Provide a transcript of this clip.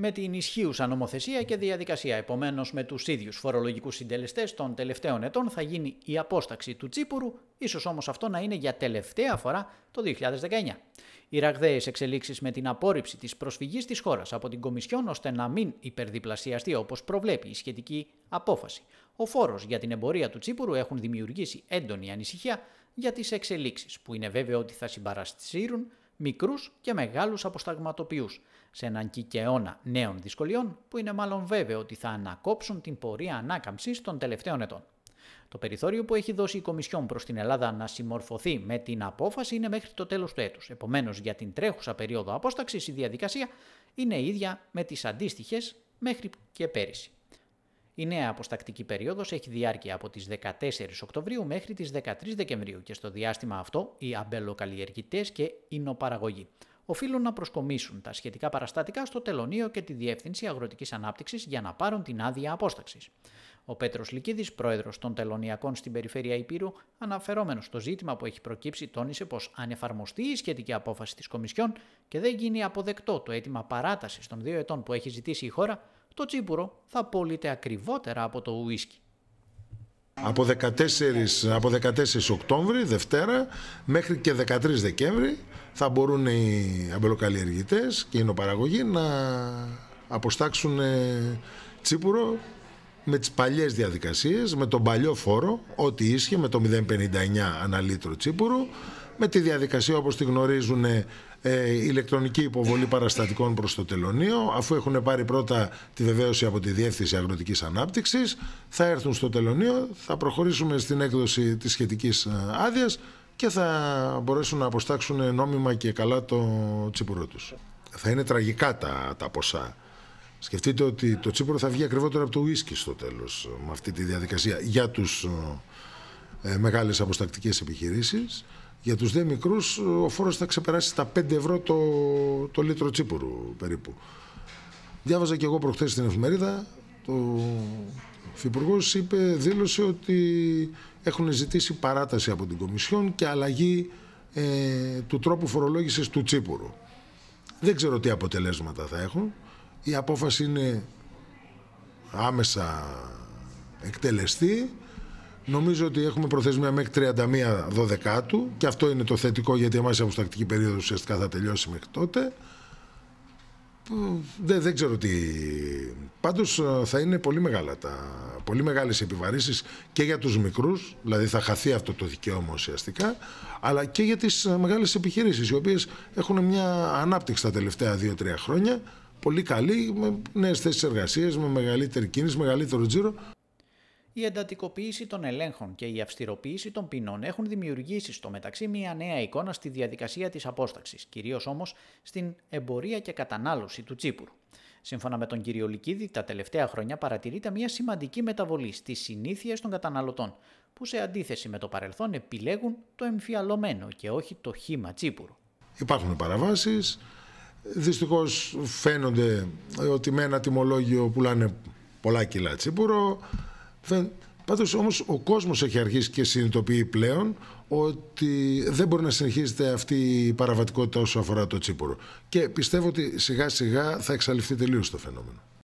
με την ισχύουσα νομοθεσία και διαδικασία. Επομένως, με τους ίδιους φορολογικούς συντελεστές των τελευταίων ετών θα γίνει η απόσταξη του τσίπουρου, ίσως όμως αυτό να είναι για τελευταία φορά το 2019. Οι ραγδαίες εξελίξεις με την απόρριψη της προσφυγής της χώρας από την Κομισιόν ώστε να μην υπερδιπλασιαστεί όπως προβλέπει η σχετική απόφαση. Ο φόρος για την εμπορία του τσίπουρου έχουν δημιουργήσει έντονη ανησυχία για τις εξελίξεις, που είναι βέβαιο ότι θα συμπαρασύρουν μικρούς και μεγάλους αποσταγματοποιούς, σε έναν κυκαιώνα νέων δυσκολιών που είναι μάλλον βέβαιο ότι θα ανακόψουν την πορεία ανάκαμψης των τελευταίων ετών. Το περιθώριο που έχει δώσει η Κομισιόν προς την Ελλάδα να συμμορφωθεί με την απόφαση είναι μέχρι το τέλος του έτους. Επομένως, για την τρέχουσα περίοδο απόσταξης η διαδικασία είναι ίδια με τις αντίστοιχες μέχρι και πέρυσι. Η νέα αποστακτική περίοδος έχει διάρκεια από τις 14 Οκτωβρίου μέχρι τις 13 Δεκεμβρίου και στο διάστημα αυτό οι αμπελοκαλλιεργητές και οι νοπαραγωγοί οφείλουν να προσκομίσουν τα σχετικά παραστατικά στο Τελωνίο και τη Διεύθυνση Αγροτικής Ανάπτυξης για να πάρουν την άδεια απόσταξης. Ο Πέτρος Λικίδη, πρόεδρος των Τελωνιακών στην Περιφέρεια Υπήρου, αναφερόμενος στο ζήτημα που έχει προκύψει, τόνισε πως αν εφαρμοστεί η σχετική απόφαση της Κομισιόν και δεν γίνει αποδεκτό το αίτημα παράτασης των δύο ετών που έχει ζητήσει η χώρα, το τσίπουρο θα πωλείται ακριβότερα από το ουίσκι. Από 14, από 14 Οκτώβρη, Δευτέρα, μέχρι και 13 Δεκέμβρη θα μπορούν οι αμπελοκαλλιεργητές και οι νοπαραγωγοί να αποστάξουν ε, τσίπουρο με τις παλιές διαδικασίες, με τον παλιό φόρο, ό,τι ίσχυε με το 0,59 αναλύτρο τσίπουρο, με τη διαδικασία όπως τη γνωρίζουν ε, ε, ηλεκτρονική υποβολή παραστατικών προς το τελωνίο αφού έχουν πάρει πρώτα τη βεβαίωση από τη Διεύθυνση Αγροτικής Ανάπτυξης θα έρθουν στο τελωνίο, θα προχωρήσουμε στην έκδοση της σχετικής ε, άδειας και θα μπορέσουν να αποστάξουν νόμιμα και καλά το τσίπουρο τους. Θα είναι τραγικά τα, τα ποσά. Σκεφτείτε ότι το τσίπουρο θα βγει ακριβότερο από το ουίσκι στο τέλος ε, με αυτή τη διαδικασία για τους ε, μεγάλες αποστακτικές επιχειρήσεις. Για τους δε μικρούς ο φόρος θα ξεπεράσει τα 5 ευρώ το, το λίτρο τσίπουρου περίπου. Διάβαζα και εγώ προχθές στην εφημερίδα, το Υφυπουργός είπε, δήλωσε ότι έχουν ζητήσει παράταση από την Κομισιόν και αλλαγή ε, του τρόπου φορολόγησης του τσίπουρου. Δεν ξέρω τι αποτελέσματα θα έχουν. Η απόφαση είναι άμεσα εκτελεστή Νομίζω ότι έχουμε προθεσμία μέχρι 31 Δωδεκάτου και αυτό είναι το θετικό γιατί εμάς η αποστακτική περίοδος ουσιαστικά θα τελειώσει μέχρι τότε. Δεν, δεν ξέρω τι. Πάντως ε, θα είναι πολύ, μεγάλα τα, πολύ μεγάλες επιβαρύσεις και για τους μικρούς, δηλαδή θα χαθεί αυτό το δικαίωμα ουσιαστικά, αλλά και για τις ε, μεγάλες επιχειρήσεις, οι οποίες έχουν μια ανάπτυξη τα τελευταία 2-3 χρόνια, πολύ καλή, με νέες θέσεις εργασίας, με μεγαλύτερη κίνηση, μεγαλύτερο τζίρο. Η εντατικοποίηση των ελέγχων και η αυστηροποίηση των ποινών έχουν δημιουργήσει στο μεταξύ μια νέα εικόνα στη διαδικασία της απόσταξης, κυρίως όμως στην εμπορία και κατανάλωση του τσίπουρου. Σύμφωνα με τον κύριο Λικίδη, τα τελευταία χρόνια παρατηρείται μια σημαντική μεταβολή στις συνήθειες των καταναλωτών, που σε αντίθεση με το παρελθόν επιλέγουν το εμφιαλωμένο και όχι το χήμα τσίπουρου. Υπάρχουν παραβάσεις. Δυστυχώς φαίνονται ότι με ένα τιμολόγιο πουλάνε πολλά κιλά τσίπουρο. Πάντως όμως ο κόσμος έχει αρχίσει και συνειδητοποιεί πλέον ότι δεν μπορεί να συνεχίζεται αυτή η παραβατικότητα όσο αφορά το τσίπουρο. Και πιστεύω ότι σιγά σιγά θα εξαλειφθεί τελείως το φαινόμενο.